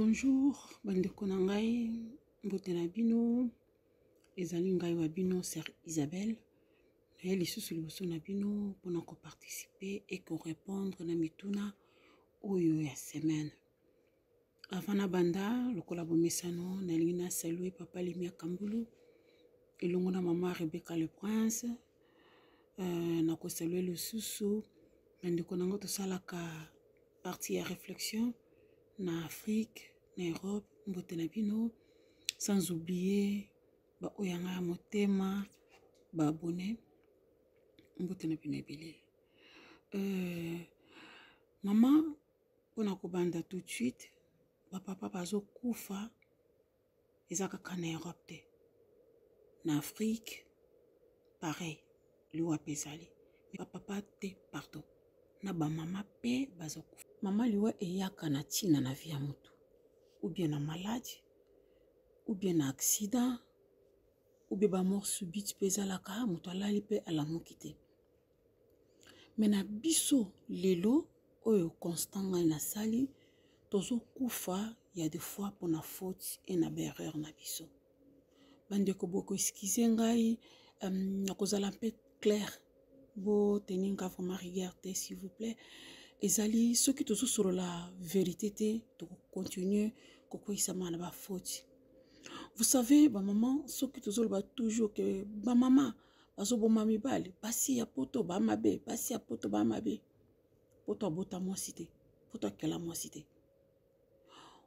bonjour bandeko na ngai mbote na bino ezali ngai wa bino ser isabelle naye lisusu liboso na bino mpona koparticipe e korépondre na mituna oyo ya semaine avant na banda lokola bomesano nalingi na salue papa limi ya kambulu elongo na mama rebecca le prince euh, nakosalue lisusu bandeko nango tosalaka parti ya réflexion na afrike na erope mbote na bino sans oublie baoyanga ya motema baabone mbote na bino ebele euh, mama mpona kobanda tout de suite bapapa bazokufa eza kaka na erope te na afrike pareil liwa mpe ezali bapapa te pardon na bamama mpe bazokufa mama liwa eyaka na ntina na vie ya motu oubien na maladi oubien na accident oubien bamort subite mpe ezalaka ah, moto alali mpe alamuki te me na biso lelo oyo constant ngai nasali tozokufa ya de fois mpona faute e na baerreur na biso bandeko bokoeskize ngai um, na kozala mpe claire boteni nga vraiment rigueur te s'il vous plaît ezali soki tozosolola verité te tokocontinue kokweyisama na bafoti vous savez bamama soki tozoloba toujours ke bamama bazoboma mibale basi ya poto bamabe basi ya poto bamabe poto abota mwasi te poto akela mwasi te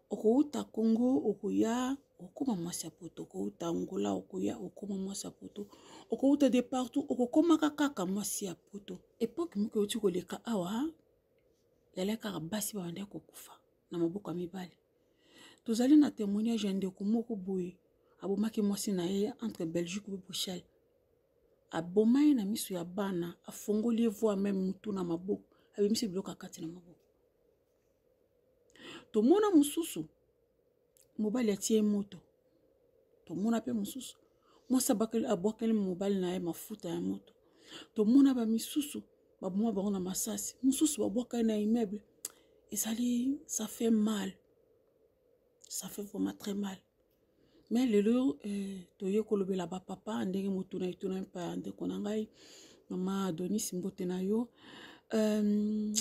okouta kongo okoya okokoma mwasi ya poto okouta ngola okoya okoma mwasi ya poto okouta de partout okokoma kaka mwasi ya poto epoke moko euti koleka awa lelo kaka basi babandaki kokufa na maboko ya mibale tozali na témoignage ya ndeko moko boye abomaki mwasi na ye entre belgique mpe bruxelles aboma ye na miso ya bana afongoli ye voi meme motu na maboko abimisi biloko ya kati na maboko tomona mosusu mobali atie ye moto tomona mpe mosusu mwasi abwakeli mobali na ye mafuta ya moto tomona bamisusu baboma bango na masasi mosusu babwakani na immeuble ezali ça fait mal ça fait vraiment très mal mais lelo eh, toye kolobela bapapa ndenge motu na etuna mpa ndeko na ngai mama adonis mbote na yo um,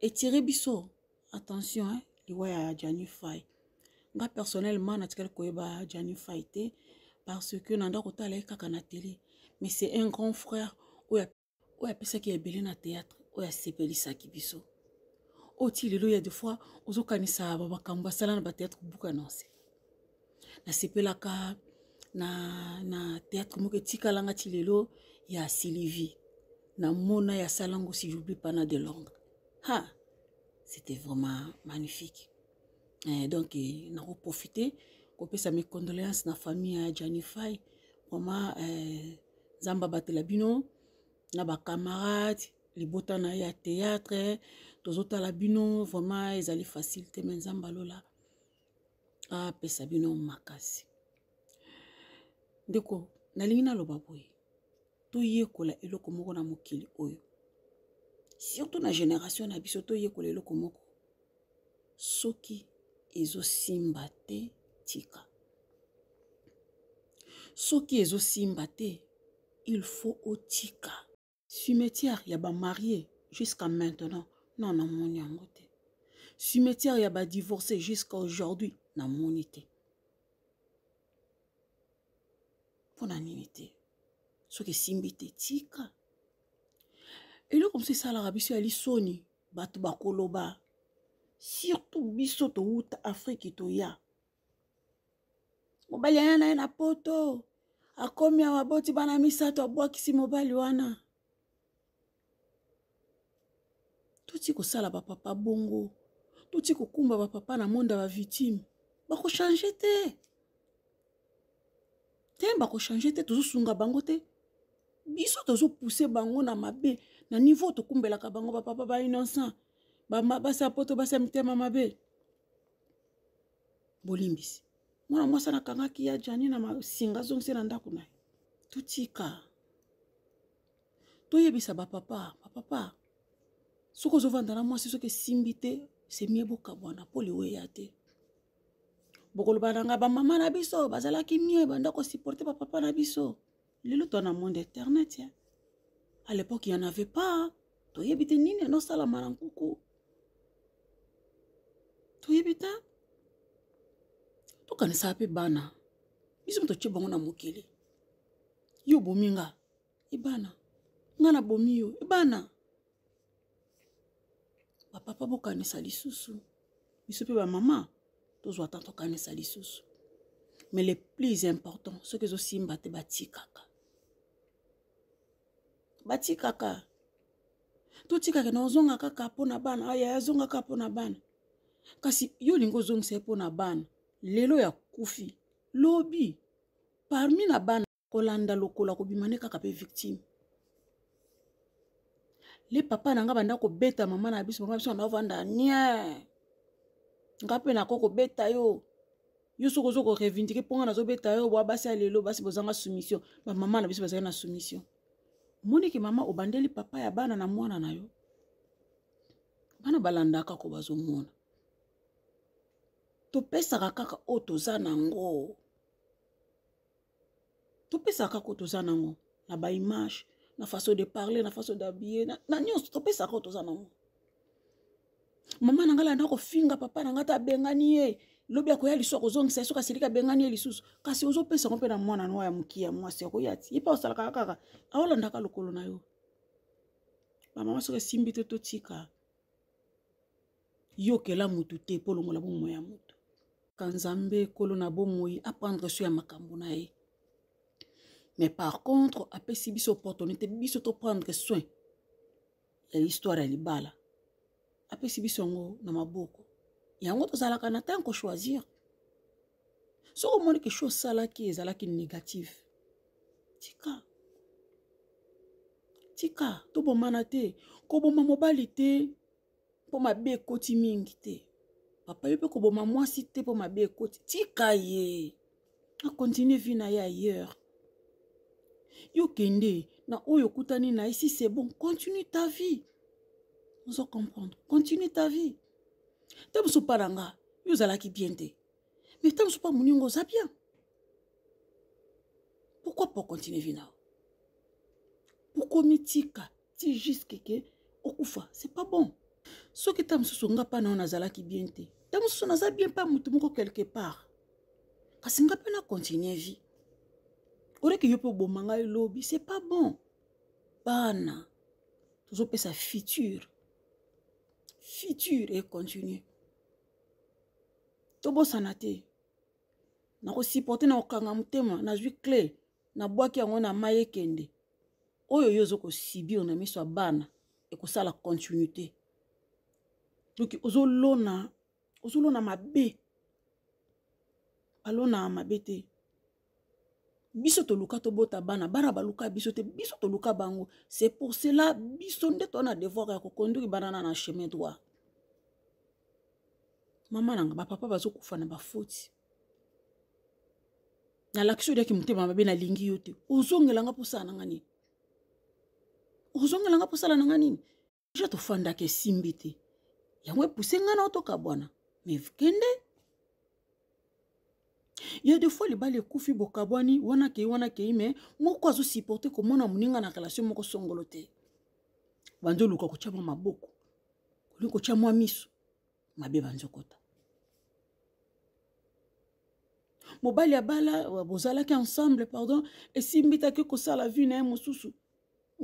etire biso attention eh, liwa ya janifai nga personnellement natikali koyeba janifai te parce que na ndako tala ye kaka na tele mais c'est un grand frère oyo oyo apesaki ebele na teatre oyo asepelisaki biso oyo ti lelo ya de fois ozokanisa bamakambo asala na bateatre buka na nse nasepelaka na, na teatre moko etikalanga ti lelo ya sylvie na mona ya salango si joublie pana de londres ha c'était vraiment magnifique eh, donc eh, nakoprofite kopesa mes condoléance na famille ya janifai vraiment eh, nzambe abatela bino na bacamarade libota na ye ya théâtre tozotala bino vraiment ezali facile te me nzambe alola apesa bino makasi ndeko nalingi naloba boye toyekola eloko moko na mokili oyo surtout na génération na biso toyekola eloko moko soki ezosimba te tika soki ezosimba te il faut otika cimetiare ya bamarie jusqu'à maintenant na namoni yango te cimetiare ya badivorce jusqu'à aujourd'hui namoni te mpona nini te soki esimbi te tika eloko mosusu esalaka biso ya lisoni bato bakoloba surtout biso towuta afrike toya mobali aya na ye na poto akomi awa boti bana misato abwakisi mobali wana toti kosala bapapa bongo toti kokumba bapapa na monda bavictime bakochange te te bakochange te tozosunga bango te biso tozopuse bango na mabe na niveau tokumbelaka bango bapapa ba innocent basi ya poto basi ya mitema mabe bolimbisi mwana mwasi nakangaki ya jani na masinga azongisi na ndako na ye totika toyebisa bapapa bapapa soki ozovanda na mwasi soki esimbi te semie bokabwana mpo liwe ya te bokoloba na ngai bamama na biso bazalaki mie banda kosuporte bapapa na biso lelo to na monde internet ya à l'époque ya nave pas toyebi te nini anosalama na nkuku toyebi te tokanisaka mpe bana biso moto tie bango na mokili yo bomi nga ebana nga na bomi yo ebana bapapa bokanisa lisusu biso mpe bamama tozwa ta tokanisa lisusu mais le plus important soki ezosimba te batikaka batikaka totikaka na ozonga kaka mpona bana aya azonga kaka mpona bana kasi yo olingi ozongisa ye mpona bana lelo ya kufi lobi parmi na bana kolanda lokola kobima nde kaka mpe victime le papa na nga banda kobeta mama na biso mama biso na ovanda nie nga mpe nako kobeta yo yo soki ozo korevindike mponga nazobeta yo bwa basi ya lelo basi bozanga soumission bamama na biso bazali na soumission moniki mama obandeli papa ya bana na mwana na yo bana balandaka ko bazomona topesaka kaka oyo toza nango topesaka kaka oyo toza nango na baimage na façon de parler na façon d'habiller na nyonso topesaka oyo toza nango mama na ngai landa kofinga papa na ngai ta abengani ye lobi akoya lisu akozongisa ye soki asiliki abengani ye lisusu kasi ozopesa yango mpe na mwana noa ya moki ya mwasi akoya ti ye mpe osalaka kaka aolandaka lokolo na yo bamama soki esimbi te totika yokela motu te mpo longola bomoi ya motu ka nzambe ekolo na bomoi aprendre so ya makambo na ye mais par contre apesi biso opportunité biso toprendre soin ya histoire ya libala apesi biso yango na maboko yango tozalaka na ntango choisir soki omoni kesho osalaki ezalaki négative tika tika tobomana te koboma mobali te mpo mabe ekoti mingi te papa yo mpe koboma mwasi te mpo mabe ekoti tika ye akontinue vi na ye ailleurs yo kende na oyo okutani na ye si c'est bon continue ta vie ozo comprendre continue ta vie ntango mosu mpa na nga yo ozalaki bien te mais ntango mosu mpa moningo oza bien pourquoi po continue vi nao pokomi tika ti juske ke okufa c'est pas bon soki ntango mosusu nga mpa na oyo nazalaki bien te ntango mosusu naza bien mpa motu moko quelque part kasi nga mpe na continue vie oreki yo mpe oboma ngai lobi c'est pas bon bana tozopesa future future econtinue eh, tobosana te nakosiporte na kokanga motema nazwi cle nabwaki yango na mai ekende oyo yo ozokosibi yo na miso ya bana ekosala continuité donc ozolona ozolona mabe balona mabe te biso toluka tobota bana bana baluka biso te biso toluka bango c'est pour cela biso nde toa na devoir ya kokonduki banana na chemin droit mama nanga bapapa bazokufa na bafoti na lakisi oliaki motema mabe nalingi yo te ozongelanga mposala na nga nini ozongelanga mposala na nga nini ja tofandaka esimbi te yango epuse ngai na otokabwana me kende ya des fois libala ekufi bokabwani wana kei wana kei me moko azosupporte komona moninga na relation moko songolo te banzi oluka kotia mwa maboko kolingi kotia mwa miso mabe banzi okota mobali ya bala bozalaki ensemble pardon esimbitaki kosala vi na ye mosusu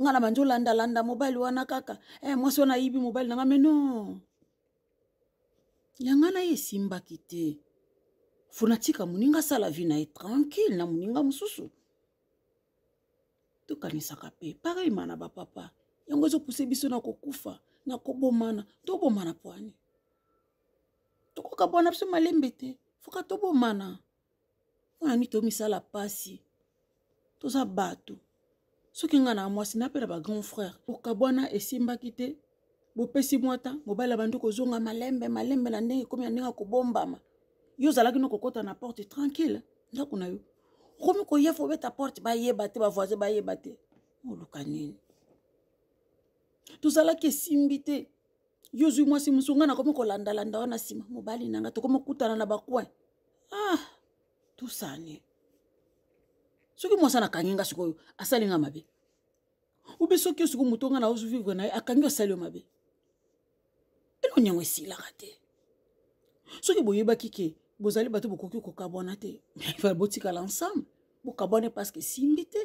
nga na banzi olandalanda mobali wana kaka eh, mwasi wana ayibi mobali na nga me non yanga na ye esimbaki te fona tika moninga asala vi na ye tranquille na moninga mosusu tokanisaka mpe pareilma na bapapa yango ezopuse biso na kokufa na kobomana tobomana pwani tokoka bwana biso malembe te foka tobomana mpona nini tomisala pasi toza bato soki ngai na mwasi napela bagrand frère okabwana esimbaki te bopesi mwa ta mobali ya bandi kozonga malembe malembe na ndenge ekomi na ndenge ya kobombama yo ozalaki no kokɔta na porte tranquille ndako na yo okomi koya fo obeta porte bayeba te bavoisin bayeba te oluka oh, nini tozalaki esimbi te yo ozwi mwasi mosu ngai nakomi kolandalanda wana nsima mobali na ngai tokomi kokutana na bakwin ah tosani soki mwasi anakangi nga sikoyo asali nga mabe ube soki yo siko moto ngai na ozu vivre na ye akangi asali yo mabe elonyango esilaka te soki boyebaki ke bozali bato bokoki kokabwana te fale botikala ensemble bokabwane parceke simbi te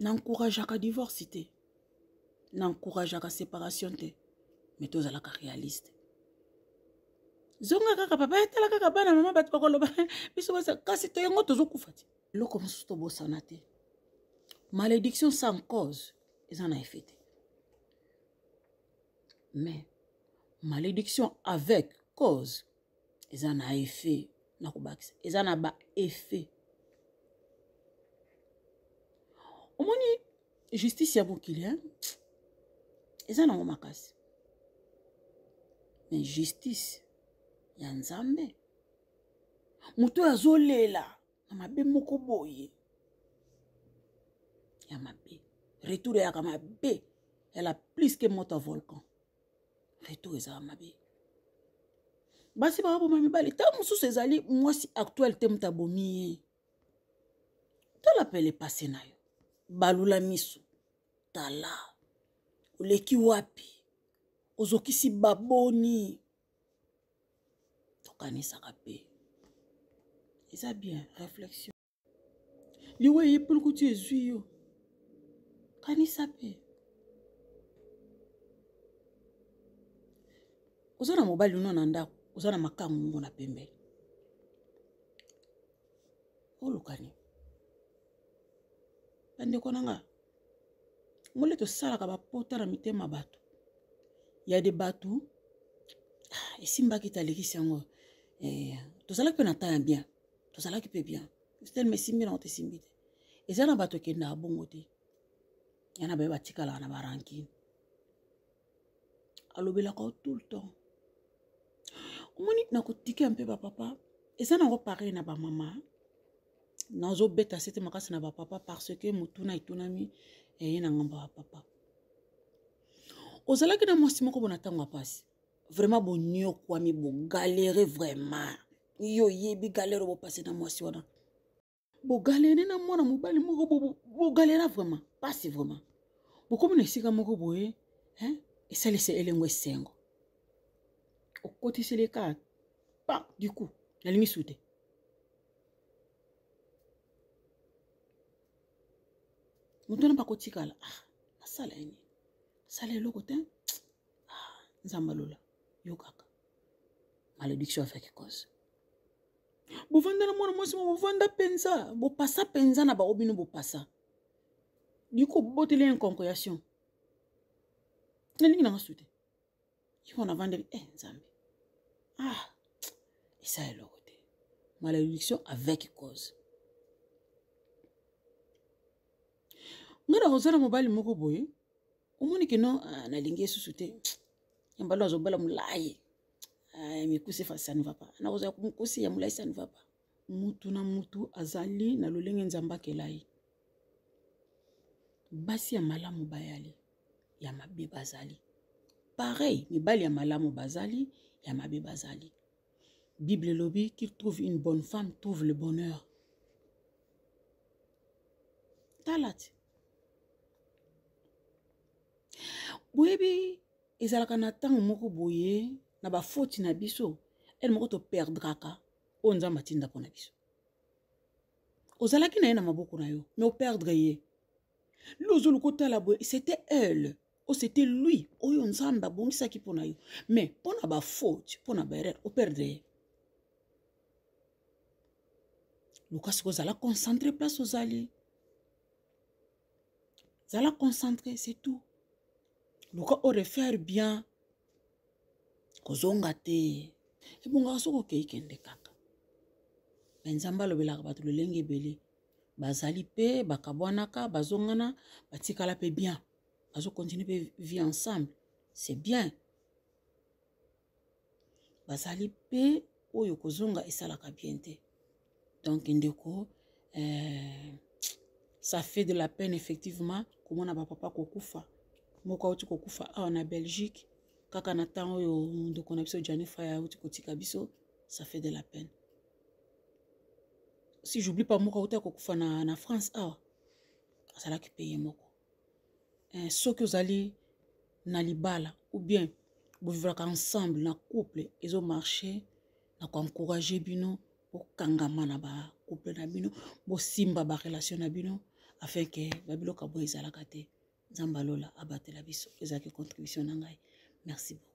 nankourageaka divorce te nankourageaka séparation te me tozalaka réaliste zonga kaka papa etala kaka bana mama bato bakoloba biso kasi to yango tozokufa te eloko mosusu tobosana te malédiction sans cause eza na effet te mais malédiction avec cause eza na effet na kobakisa eza na baeffet omoni justice ya mokili eza nango makasi mais justice ya nzambe moto oyo azolela na mabe moko boye ya mabe retour eyaka mabe yala plus ke moto ya volcan retour ezala mabe basi bababoma mibali ntango mosusu ezali mwasi actuel te moto abomi ye tala pele pase na yo balula miso tala oleki wapi ozokisi baboni tokanisaka mpe eza bien réflexion liwe ye polukuti ezwi yo kanisa mpe oza na mobali uno na ndako oza na makangu mungu na pembeni olukani bandeko na nga ngole tosalaka bapota na mitema bato ya de bato ah, esimbaki talekisi yango eh, tozalaki mpe na ta ya bien tozalaki mpe bien telema esimbi nango tesimbi te eza na bato ekendaka bongo te yana baye batikalaka na barankine alobelaka o tout le temps omoni nakotika mpe bapapa eza nango parey na bamama nazobeta se te makasi na bapapa parce ke motuna etunami eye na ngamba bapapa ozalaki na mwasi moko bona ntango ya mpasi vraiment boniokwami bogalere vraiment yo oyebi galere bopasi na mwasi wana bogalere na mwana mobali moko bogalera vraiment mpasi vraiment bokomi na esika moko boye esalisa elengo esengo okotiseli kaka pan du coup nalingi sute moto wana bakotikala ah nasala ya nini nasala eloko te ah nzambe alola yo kaka malédiction avec cause bovanda na mwana mwasi mo bovanda mpenza bopasa mpenza na bao bino bopasa diko boboteli inconcréation nalingi nanga sute ifo navandeli e eh, nzambe ah eza eloko te malédiction avec cause nga na kozala mobali moko boye omoni kino ah, nalingi esusu te yambalo azobala molai ah, mikuse ça ne va pas nakozala mikuse ya molai ça ne va pas mutu na mutu azali na lolenge nzambe akelai basi ya malamu bayali ya mabe bazali pareil mibali ya malamu bazali ya mabe bazali bible elobi qui trouve une bonne femme trouve le bonheur tala ti boyebi ezalaka na ntango moko boye na bafoti na biso ele moko toperdraka oyo nzambe atinda mpo na biso ozalaki na ye na maboko na yo me operdre ye lui ozoluka otala boye c'était ele o oh, c'était lui oyo oh, nzambe abongisaki mpo na yo mais mpo na bafaute mpo na baerreur operde ye luka sikoy ozala concentre place ozali zala concentre c'est tout luka orefaire bien kozonga te ebongaka eh, soki okei kende kaka me nzambe alobelaka bato lolenge ebele bazali mpe bakabwanaka bazongana batikala mpe bien bazokontinue mpe vie ensemble c'est bien bazali mpe oyo kozonga esalaka bien te donc ndeko eh, ça fait de la peine effectivement komona bapapa kokufa moko auti kokufa awa na belgique kaka na ntango oyo ndeko na biso janifaya auti kotika biso ça fait de la peine si j'oublie pas moko auti akokufa na, na france awa azalaki peye moko eh, soki ozali na libala ou bien bovivraka ensemble na couple ezomarche na koencourage bino bokangama na bacouple na bino bosimba barelation na bino afin ke babiloko boye ezalaka te nzambe alola abatela biso ezalaki contribution na ngai merci beaucoup